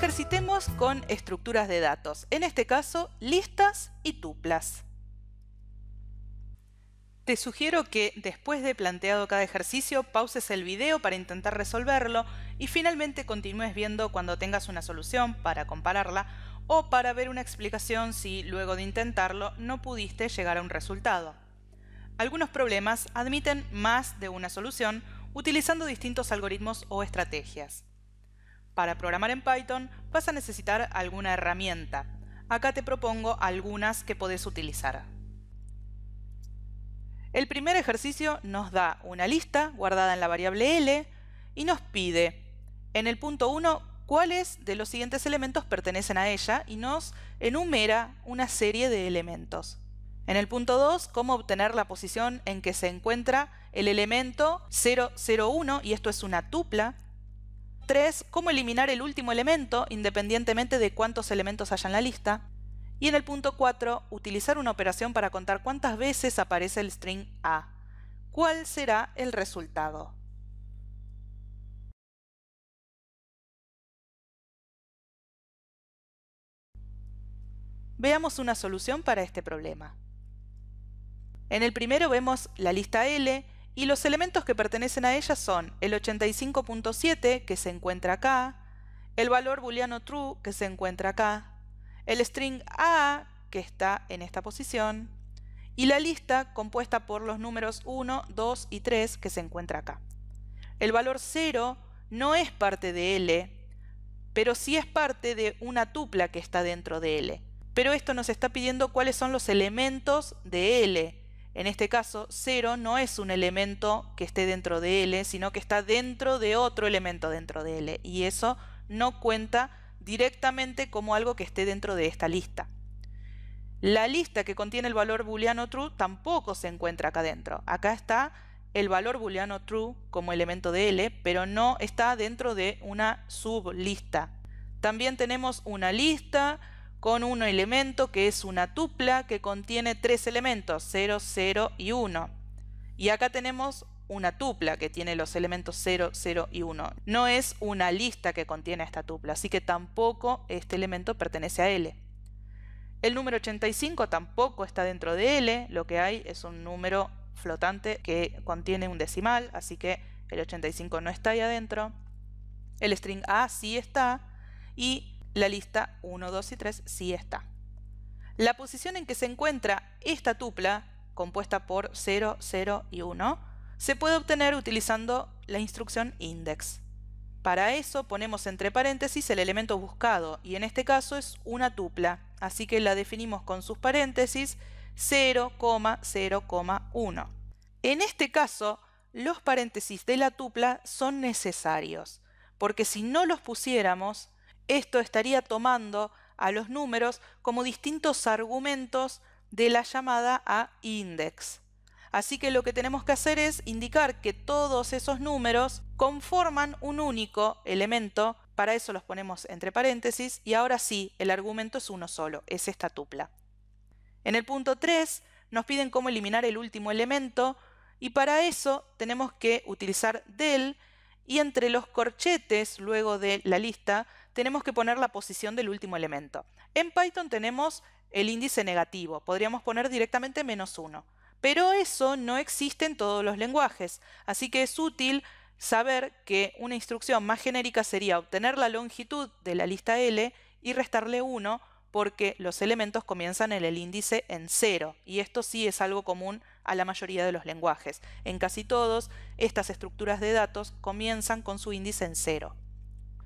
Ejercitemos con estructuras de datos, en este caso listas y tuplas. Te sugiero que después de planteado cada ejercicio pauses el video para intentar resolverlo y finalmente continúes viendo cuando tengas una solución para compararla o para ver una explicación si luego de intentarlo no pudiste llegar a un resultado. Algunos problemas admiten más de una solución utilizando distintos algoritmos o estrategias. Para programar en Python vas a necesitar alguna herramienta. Acá te propongo algunas que podés utilizar. El primer ejercicio nos da una lista guardada en la variable L y nos pide en el punto 1 cuáles de los siguientes elementos pertenecen a ella y nos enumera una serie de elementos. En el punto 2, cómo obtener la posición en que se encuentra el elemento 001 y esto es una tupla 3, cómo eliminar el último elemento independientemente de cuántos elementos haya en la lista. Y en el punto 4, utilizar una operación para contar cuántas veces aparece el string A. ¿Cuál será el resultado? Veamos una solución para este problema. En el primero vemos la lista L, y los elementos que pertenecen a ella son el 85.7 que se encuentra acá, el valor booleano true que se encuentra acá, el string A que está en esta posición y la lista compuesta por los números 1, 2 y 3 que se encuentra acá. El valor 0 no es parte de L, pero sí es parte de una tupla que está dentro de L. Pero esto nos está pidiendo cuáles son los elementos de L, en este caso, 0 no es un elemento que esté dentro de L, sino que está dentro de otro elemento dentro de L. Y eso no cuenta directamente como algo que esté dentro de esta lista. La lista que contiene el valor booleano true tampoco se encuentra acá dentro. Acá está el valor booleano true como elemento de L, pero no está dentro de una sublista. También tenemos una lista, con un elemento que es una tupla que contiene tres elementos, 0, 0 y 1. Y acá tenemos una tupla que tiene los elementos 0, 0 y 1. No es una lista que contiene esta tupla, así que tampoco este elemento pertenece a L. El número 85 tampoco está dentro de L, lo que hay es un número flotante que contiene un decimal, así que el 85 no está ahí adentro. El string A sí está y la lista 1, 2 y 3 sí está. La posición en que se encuentra esta tupla, compuesta por 0, 0 y 1, se puede obtener utilizando la instrucción index. Para eso ponemos entre paréntesis el elemento buscado, y en este caso es una tupla, así que la definimos con sus paréntesis 0,0,1. En este caso, los paréntesis de la tupla son necesarios, porque si no los pusiéramos, esto estaría tomando a los números como distintos argumentos de la llamada a index. Así que lo que tenemos que hacer es indicar que todos esos números conforman un único elemento, para eso los ponemos entre paréntesis, y ahora sí, el argumento es uno solo, es esta tupla. En el punto 3 nos piden cómo eliminar el último elemento, y para eso tenemos que utilizar del, y entre los corchetes, luego de la lista, tenemos que poner la posición del último elemento. En Python tenemos el índice negativo, podríamos poner directamente menos 1. Pero eso no existe en todos los lenguajes, así que es útil saber que una instrucción más genérica sería obtener la longitud de la lista L y restarle 1 porque los elementos comienzan en el índice en 0 y esto sí es algo común a la mayoría de los lenguajes. En casi todos, estas estructuras de datos comienzan con su índice en 0.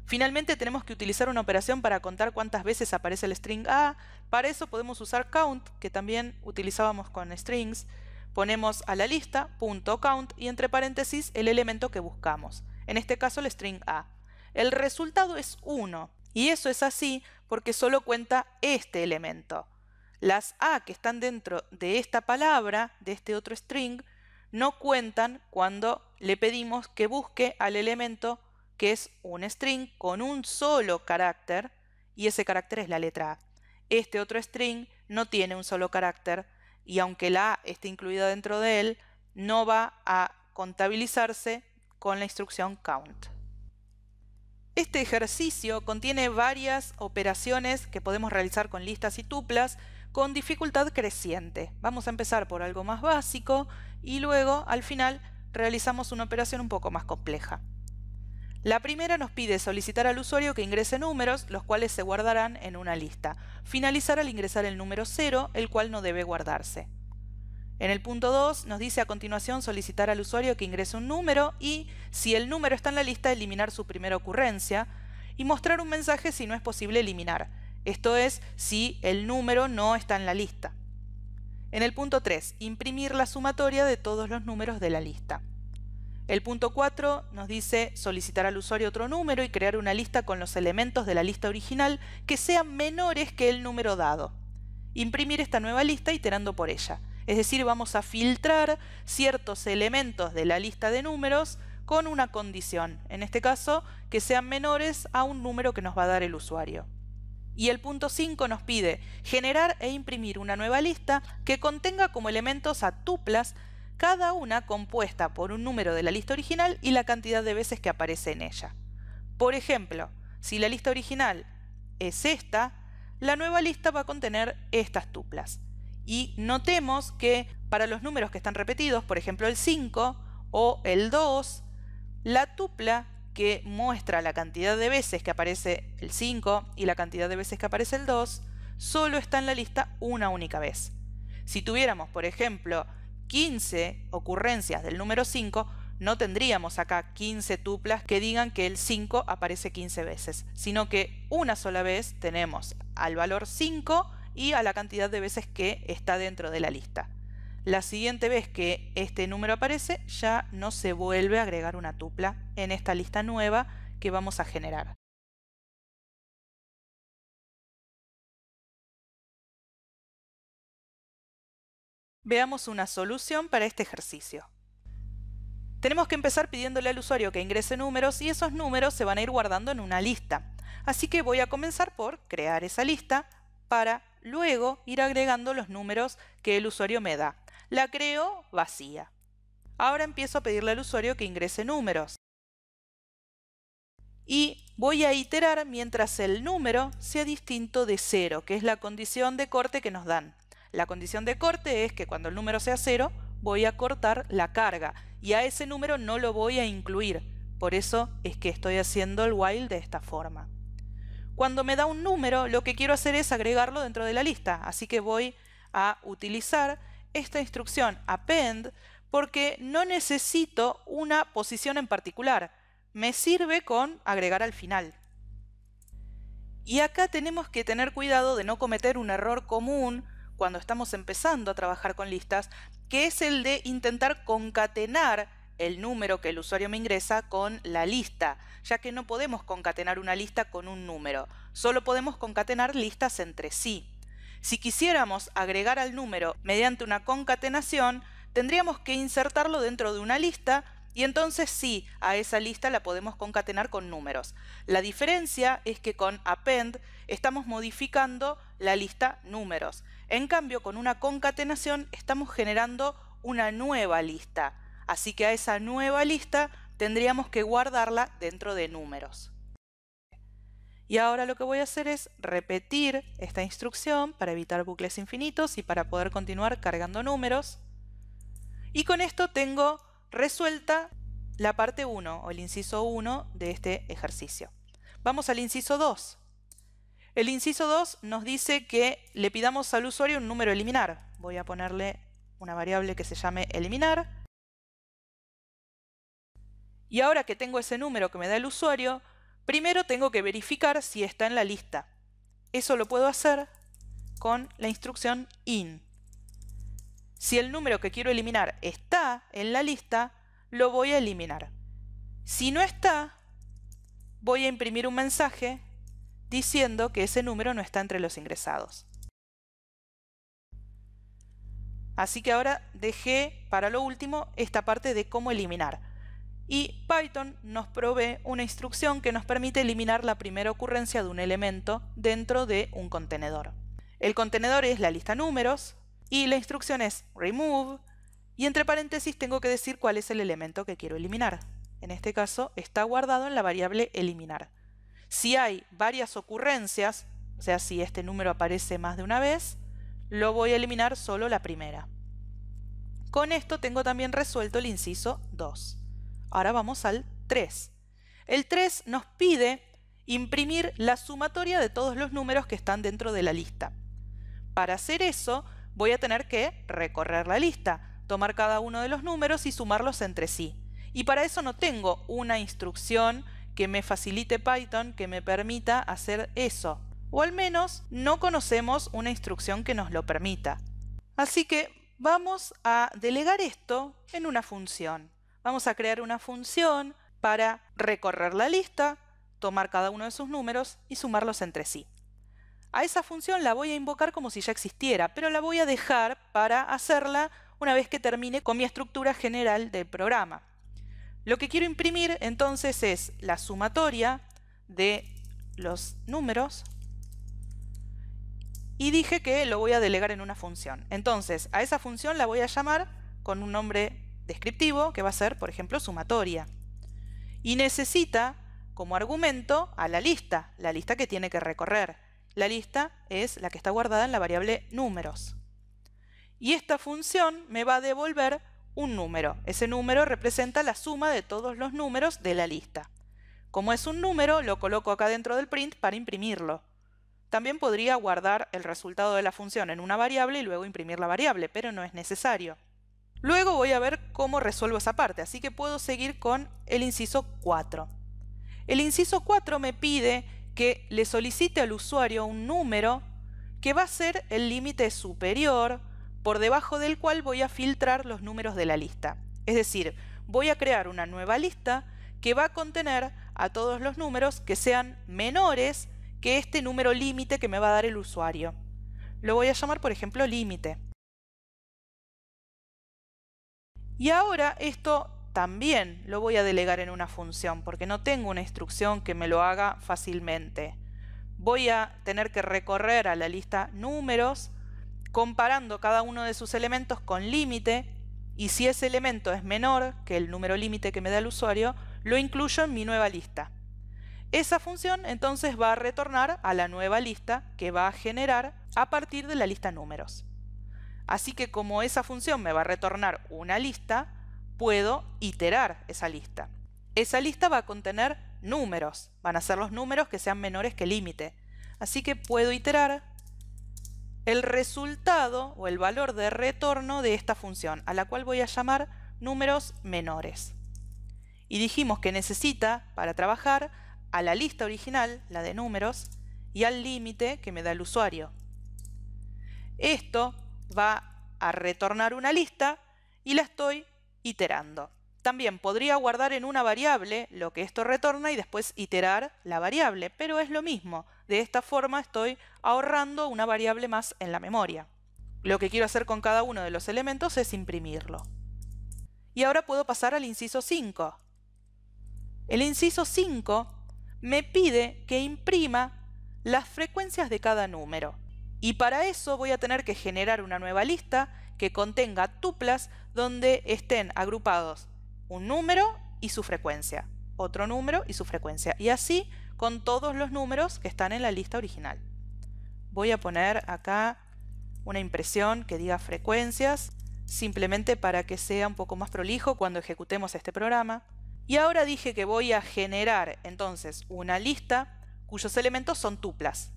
Finalmente tenemos que utilizar una operación para contar cuántas veces aparece el string A. Para eso podemos usar count, que también utilizábamos con strings. Ponemos a la lista punto .count y entre paréntesis el elemento que buscamos, en este caso el string A. El resultado es 1 y eso es así porque solo cuenta este elemento. Las A que están dentro de esta palabra, de este otro string, no cuentan cuando le pedimos que busque al elemento que es un string con un solo carácter y ese carácter es la letra A. Este otro string no tiene un solo carácter y aunque la A esté incluida dentro de él, no va a contabilizarse con la instrucción count. Este ejercicio contiene varias operaciones que podemos realizar con listas y tuplas con dificultad creciente. Vamos a empezar por algo más básico y luego al final realizamos una operación un poco más compleja. La primera nos pide solicitar al usuario que ingrese números, los cuales se guardarán en una lista. Finalizar al ingresar el número 0, el cual no debe guardarse. En el punto 2 nos dice a continuación solicitar al usuario que ingrese un número y, si el número está en la lista, eliminar su primera ocurrencia y mostrar un mensaje si no es posible eliminar. Esto es, si el número no está en la lista. En el punto 3, imprimir la sumatoria de todos los números de la lista. El punto 4 nos dice solicitar al usuario otro número y crear una lista con los elementos de la lista original que sean menores que el número dado. Imprimir esta nueva lista iterando por ella. Es decir, vamos a filtrar ciertos elementos de la lista de números con una condición, en este caso, que sean menores a un número que nos va a dar el usuario. Y el punto 5 nos pide generar e imprimir una nueva lista que contenga como elementos a tuplas cada una compuesta por un número de la lista original y la cantidad de veces que aparece en ella. Por ejemplo, si la lista original es esta, la nueva lista va a contener estas tuplas. Y notemos que para los números que están repetidos, por ejemplo el 5 o el 2, la tupla que muestra la cantidad de veces que aparece el 5 y la cantidad de veces que aparece el 2, solo está en la lista una única vez. Si tuviéramos, por ejemplo, 15 ocurrencias del número 5, no tendríamos acá 15 tuplas que digan que el 5 aparece 15 veces, sino que una sola vez tenemos al valor 5 y a la cantidad de veces que está dentro de la lista. La siguiente vez que este número aparece ya no se vuelve a agregar una tupla en esta lista nueva que vamos a generar. Veamos una solución para este ejercicio. Tenemos que empezar pidiéndole al usuario que ingrese números y esos números se van a ir guardando en una lista. Así que voy a comenzar por crear esa lista para luego ir agregando los números que el usuario me da. La creo vacía. Ahora empiezo a pedirle al usuario que ingrese números. Y voy a iterar mientras el número sea distinto de 0, que es la condición de corte que nos dan. La condición de corte es que cuando el número sea cero, voy a cortar la carga y a ese número no lo voy a incluir. Por eso es que estoy haciendo el while de esta forma. Cuando me da un número, lo que quiero hacer es agregarlo dentro de la lista. Así que voy a utilizar esta instrucción append porque no necesito una posición en particular. Me sirve con agregar al final. Y acá tenemos que tener cuidado de no cometer un error común cuando estamos empezando a trabajar con listas, que es el de intentar concatenar el número que el usuario me ingresa con la lista, ya que no podemos concatenar una lista con un número, solo podemos concatenar listas entre sí. Si quisiéramos agregar al número mediante una concatenación, tendríamos que insertarlo dentro de una lista y entonces sí, a esa lista la podemos concatenar con números. La diferencia es que con append estamos modificando la lista números. En cambio, con una concatenación estamos generando una nueva lista. Así que a esa nueva lista tendríamos que guardarla dentro de números. Y ahora lo que voy a hacer es repetir esta instrucción para evitar bucles infinitos y para poder continuar cargando números. Y con esto tengo resuelta la parte 1 o el inciso 1 de este ejercicio. Vamos al inciso 2. El inciso 2 nos dice que le pidamos al usuario un número eliminar. Voy a ponerle una variable que se llame eliminar. Y ahora que tengo ese número que me da el usuario, primero tengo que verificar si está en la lista. Eso lo puedo hacer con la instrucción in. Si el número que quiero eliminar está en la lista, lo voy a eliminar. Si no está, voy a imprimir un mensaje diciendo que ese número no está entre los ingresados. Así que ahora dejé para lo último esta parte de cómo eliminar. Y Python nos provee una instrucción que nos permite eliminar la primera ocurrencia de un elemento dentro de un contenedor. El contenedor es la lista números y la instrucción es remove y entre paréntesis tengo que decir cuál es el elemento que quiero eliminar. En este caso está guardado en la variable eliminar. Si hay varias ocurrencias, o sea, si este número aparece más de una vez, lo voy a eliminar solo la primera. Con esto tengo también resuelto el inciso 2. Ahora vamos al 3. El 3 nos pide imprimir la sumatoria de todos los números que están dentro de la lista. Para hacer eso, voy a tener que recorrer la lista, tomar cada uno de los números y sumarlos entre sí. Y para eso no tengo una instrucción que me facilite Python que me permita hacer eso. O al menos no conocemos una instrucción que nos lo permita. Así que vamos a delegar esto en una función. Vamos a crear una función para recorrer la lista, tomar cada uno de sus números y sumarlos entre sí. A esa función la voy a invocar como si ya existiera, pero la voy a dejar para hacerla una vez que termine con mi estructura general del programa. Lo que quiero imprimir entonces es la sumatoria de los números y dije que lo voy a delegar en una función. Entonces, a esa función la voy a llamar con un nombre descriptivo que va a ser, por ejemplo, sumatoria. Y necesita como argumento a la lista, la lista que tiene que recorrer. La lista es la que está guardada en la variable números. Y esta función me va a devolver un número. Ese número representa la suma de todos los números de la lista. Como es un número, lo coloco acá dentro del print para imprimirlo. También podría guardar el resultado de la función en una variable y luego imprimir la variable, pero no es necesario. Luego voy a ver cómo resuelvo esa parte, así que puedo seguir con el inciso 4. El inciso 4 me pide que le solicite al usuario un número que va a ser el límite superior por debajo del cual voy a filtrar los números de la lista. Es decir, voy a crear una nueva lista que va a contener a todos los números que sean menores que este número límite que me va a dar el usuario. Lo voy a llamar, por ejemplo, límite. Y ahora esto también lo voy a delegar en una función, porque no tengo una instrucción que me lo haga fácilmente. Voy a tener que recorrer a la lista números comparando cada uno de sus elementos con límite y si ese elemento es menor que el número límite que me da el usuario, lo incluyo en mi nueva lista. Esa función entonces va a retornar a la nueva lista que va a generar a partir de la lista números. Así que como esa función me va a retornar una lista, puedo iterar esa lista. Esa lista va a contener números, van a ser los números que sean menores que límite. Así que puedo iterar el resultado o el valor de retorno de esta función, a la cual voy a llamar números menores. Y dijimos que necesita, para trabajar, a la lista original, la de números, y al límite que me da el usuario. Esto va a retornar una lista y la estoy iterando. También podría guardar en una variable lo que esto retorna y después iterar la variable, pero es lo mismo. De esta forma estoy ahorrando una variable más en la memoria. Lo que quiero hacer con cada uno de los elementos es imprimirlo. Y ahora puedo pasar al inciso 5. El inciso 5 me pide que imprima las frecuencias de cada número. Y para eso voy a tener que generar una nueva lista que contenga tuplas donde estén agrupados un número y su frecuencia, otro número y su frecuencia, y así con todos los números que están en la lista original. Voy a poner acá una impresión que diga frecuencias, simplemente para que sea un poco más prolijo cuando ejecutemos este programa. Y ahora dije que voy a generar entonces una lista cuyos elementos son tuplas.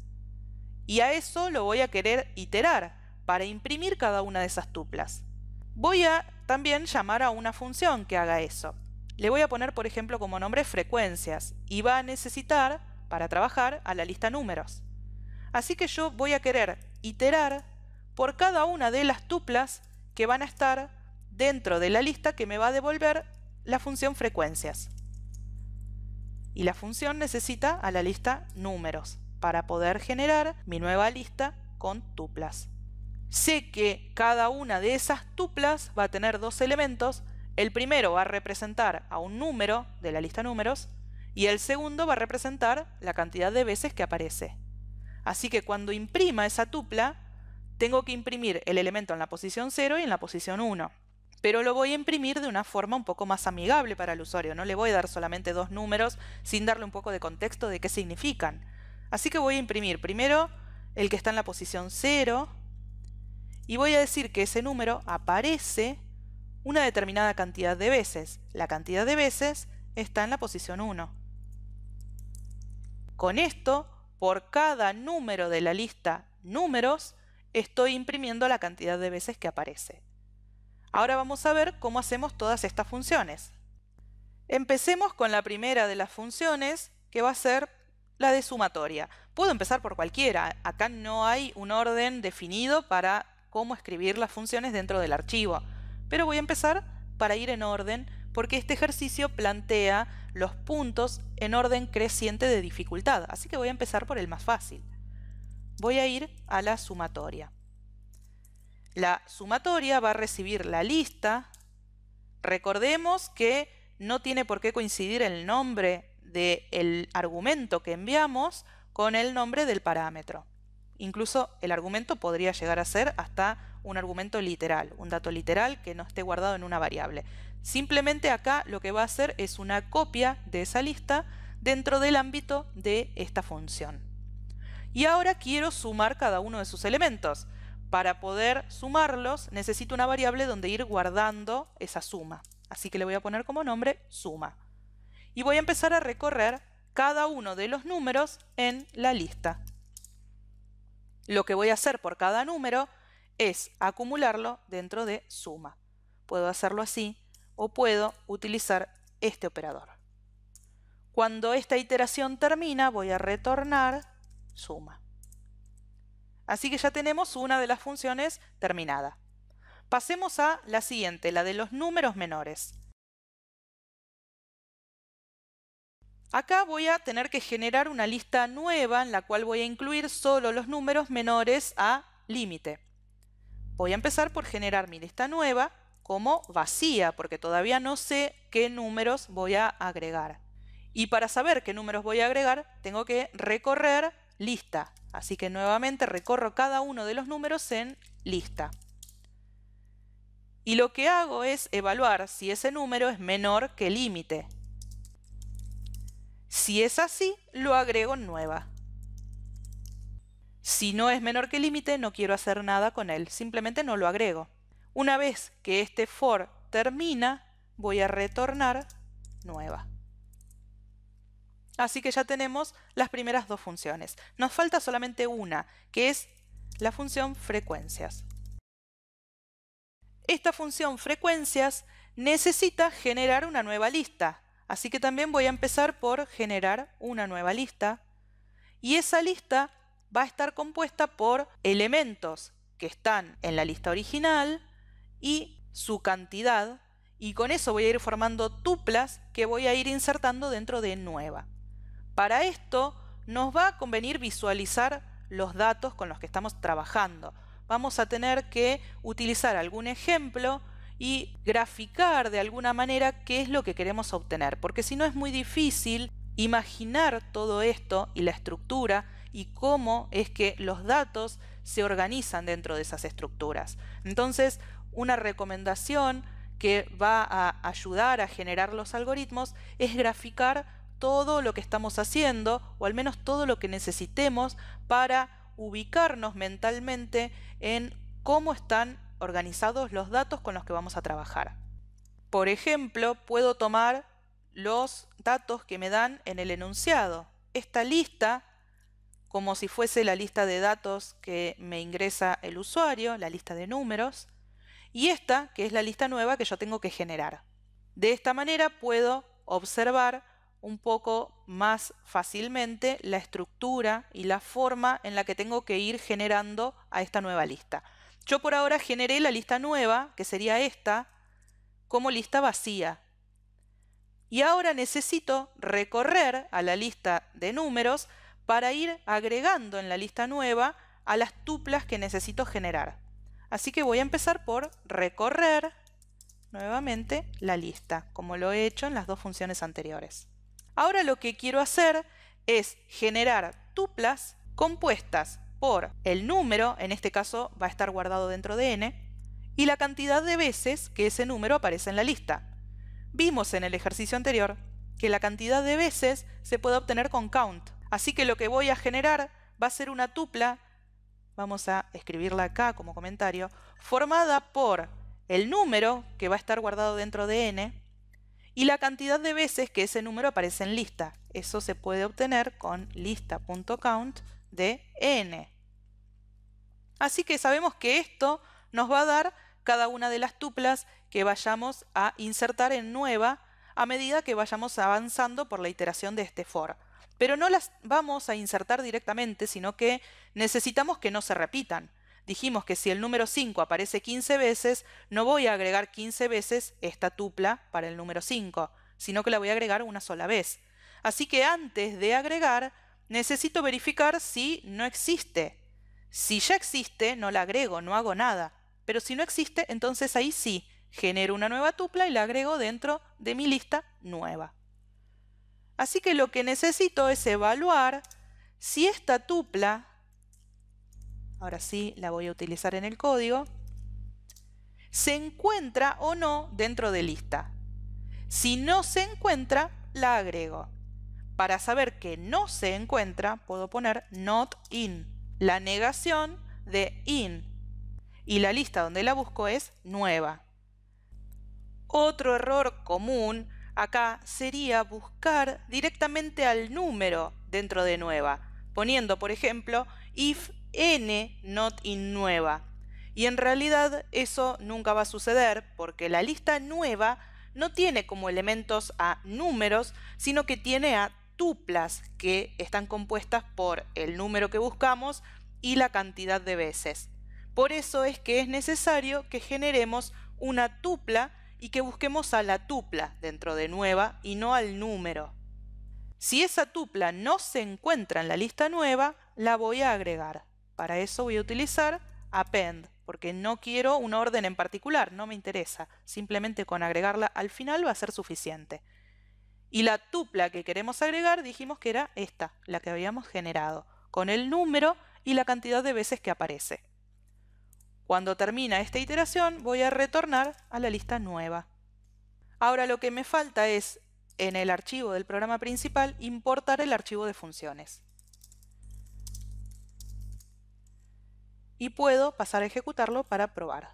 Y a eso lo voy a querer iterar para imprimir cada una de esas tuplas voy a también llamar a una función que haga eso. Le voy a poner, por ejemplo, como nombre frecuencias y va a necesitar, para trabajar, a la lista números. Así que yo voy a querer iterar por cada una de las tuplas que van a estar dentro de la lista que me va a devolver la función frecuencias. Y la función necesita a la lista números para poder generar mi nueva lista con tuplas. Sé que cada una de esas tuplas va a tener dos elementos. El primero va a representar a un número de la lista números y el segundo va a representar la cantidad de veces que aparece. Así que cuando imprima esa tupla, tengo que imprimir el elemento en la posición 0 y en la posición 1. Pero lo voy a imprimir de una forma un poco más amigable para el usuario. No le voy a dar solamente dos números sin darle un poco de contexto de qué significan. Así que voy a imprimir primero el que está en la posición 0, y voy a decir que ese número aparece una determinada cantidad de veces. La cantidad de veces está en la posición 1. Con esto, por cada número de la lista números, estoy imprimiendo la cantidad de veces que aparece. Ahora vamos a ver cómo hacemos todas estas funciones. Empecemos con la primera de las funciones, que va a ser la de sumatoria. Puedo empezar por cualquiera, acá no hay un orden definido para cómo escribir las funciones dentro del archivo. Pero voy a empezar para ir en orden porque este ejercicio plantea los puntos en orden creciente de dificultad, así que voy a empezar por el más fácil. Voy a ir a la sumatoria. La sumatoria va a recibir la lista. Recordemos que no tiene por qué coincidir el nombre del el argumento que enviamos con el nombre del parámetro. Incluso el argumento podría llegar a ser hasta un argumento literal, un dato literal que no esté guardado en una variable. Simplemente acá lo que va a hacer es una copia de esa lista dentro del ámbito de esta función. Y ahora quiero sumar cada uno de sus elementos. Para poder sumarlos necesito una variable donde ir guardando esa suma. Así que le voy a poner como nombre suma. Y voy a empezar a recorrer cada uno de los números en la lista. Lo que voy a hacer por cada número es acumularlo dentro de suma. Puedo hacerlo así o puedo utilizar este operador. Cuando esta iteración termina voy a retornar suma. Así que ya tenemos una de las funciones terminada. Pasemos a la siguiente, la de los números menores. Acá voy a tener que generar una lista nueva en la cual voy a incluir solo los números menores a límite. Voy a empezar por generar mi lista nueva como vacía, porque todavía no sé qué números voy a agregar. Y para saber qué números voy a agregar, tengo que recorrer lista. Así que nuevamente recorro cada uno de los números en lista. Y lo que hago es evaluar si ese número es menor que límite. Si es así, lo agrego nueva. Si no es menor que límite, no quiero hacer nada con él, simplemente no lo agrego. Una vez que este for termina, voy a retornar nueva. Así que ya tenemos las primeras dos funciones. Nos falta solamente una, que es la función frecuencias. Esta función frecuencias necesita generar una nueva lista. Así que también voy a empezar por generar una nueva lista y esa lista va a estar compuesta por elementos que están en la lista original y su cantidad y con eso voy a ir formando tuplas que voy a ir insertando dentro de nueva. Para esto nos va a convenir visualizar los datos con los que estamos trabajando. Vamos a tener que utilizar algún ejemplo y graficar de alguna manera qué es lo que queremos obtener, porque si no es muy difícil imaginar todo esto y la estructura y cómo es que los datos se organizan dentro de esas estructuras. Entonces, una recomendación que va a ayudar a generar los algoritmos es graficar todo lo que estamos haciendo, o al menos todo lo que necesitemos para ubicarnos mentalmente en cómo están organizados los datos con los que vamos a trabajar. Por ejemplo, puedo tomar los datos que me dan en el enunciado. Esta lista, como si fuese la lista de datos que me ingresa el usuario, la lista de números, y esta, que es la lista nueva que yo tengo que generar. De esta manera puedo observar un poco más fácilmente la estructura y la forma en la que tengo que ir generando a esta nueva lista. Yo por ahora generé la lista nueva, que sería esta, como lista vacía. Y ahora necesito recorrer a la lista de números para ir agregando en la lista nueva a las tuplas que necesito generar. Así que voy a empezar por recorrer nuevamente la lista, como lo he hecho en las dos funciones anteriores. Ahora lo que quiero hacer es generar tuplas compuestas por el número, en este caso va a estar guardado dentro de n, y la cantidad de veces que ese número aparece en la lista. Vimos en el ejercicio anterior que la cantidad de veces se puede obtener con count, así que lo que voy a generar va a ser una tupla, vamos a escribirla acá como comentario, formada por el número que va a estar guardado dentro de n y la cantidad de veces que ese número aparece en lista. Eso se puede obtener con lista.count de n. Así que sabemos que esto nos va a dar cada una de las tuplas que vayamos a insertar en nueva a medida que vayamos avanzando por la iteración de este for. Pero no las vamos a insertar directamente, sino que necesitamos que no se repitan. Dijimos que si el número 5 aparece 15 veces, no voy a agregar 15 veces esta tupla para el número 5, sino que la voy a agregar una sola vez. Así que antes de agregar, necesito verificar si no existe. Si ya existe, no la agrego, no hago nada. Pero si no existe, entonces ahí sí, genero una nueva tupla y la agrego dentro de mi lista nueva. Así que lo que necesito es evaluar si esta tupla, ahora sí la voy a utilizar en el código, se encuentra o no dentro de lista. Si no se encuentra, la agrego. Para saber que no se encuentra, puedo poner not in, la negación de in. Y la lista donde la busco es nueva. Otro error común acá sería buscar directamente al número dentro de nueva, poniendo por ejemplo if n not in nueva. Y en realidad eso nunca va a suceder porque la lista nueva no tiene como elementos a números, sino que tiene a tuplas que están compuestas por el número que buscamos y la cantidad de veces. Por eso es que es necesario que generemos una tupla y que busquemos a la tupla dentro de nueva y no al número. Si esa tupla no se encuentra en la lista nueva, la voy a agregar. Para eso voy a utilizar append, porque no quiero un orden en particular, no me interesa. Simplemente con agregarla al final va a ser suficiente. Y la tupla que queremos agregar dijimos que era esta, la que habíamos generado, con el número y la cantidad de veces que aparece. Cuando termina esta iteración voy a retornar a la lista nueva. Ahora lo que me falta es, en el archivo del programa principal, importar el archivo de funciones. Y puedo pasar a ejecutarlo para probar.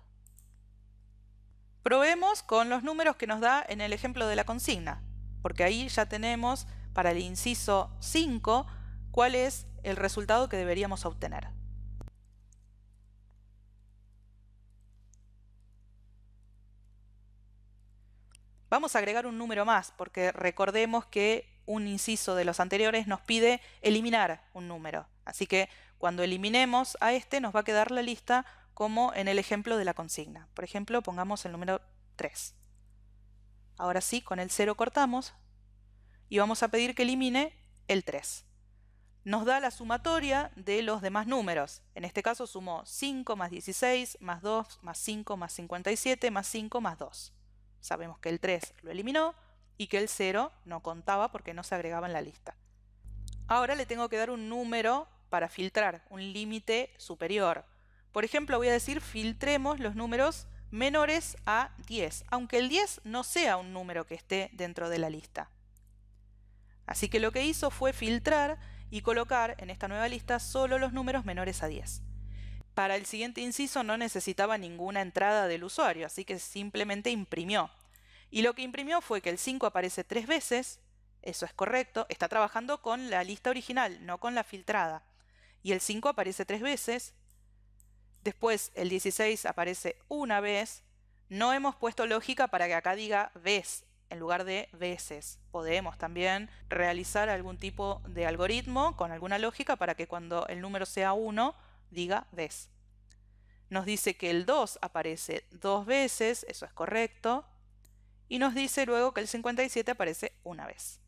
Probemos con los números que nos da en el ejemplo de la consigna porque ahí ya tenemos para el inciso 5 cuál es el resultado que deberíamos obtener. Vamos a agregar un número más, porque recordemos que un inciso de los anteriores nos pide eliminar un número. Así que cuando eliminemos a este nos va a quedar la lista como en el ejemplo de la consigna. Por ejemplo, pongamos el número 3. Ahora sí, con el 0 cortamos y vamos a pedir que elimine el 3. Nos da la sumatoria de los demás números. En este caso sumó 5 más 16, más 2, más 5, más 57, más 5, más 2. Sabemos que el 3 lo eliminó y que el 0 no contaba porque no se agregaba en la lista. Ahora le tengo que dar un número para filtrar, un límite superior. Por ejemplo, voy a decir filtremos los números menores a 10, aunque el 10 no sea un número que esté dentro de la lista. Así que lo que hizo fue filtrar y colocar en esta nueva lista solo los números menores a 10. Para el siguiente inciso no necesitaba ninguna entrada del usuario, así que simplemente imprimió. Y lo que imprimió fue que el 5 aparece tres veces, eso es correcto, está trabajando con la lista original, no con la filtrada. Y el 5 aparece tres veces, Después el 16 aparece una vez. No hemos puesto lógica para que acá diga vez en lugar de veces. Podemos también realizar algún tipo de algoritmo con alguna lógica para que cuando el número sea 1 diga vez. Nos dice que el 2 aparece dos veces, eso es correcto. Y nos dice luego que el 57 aparece una vez.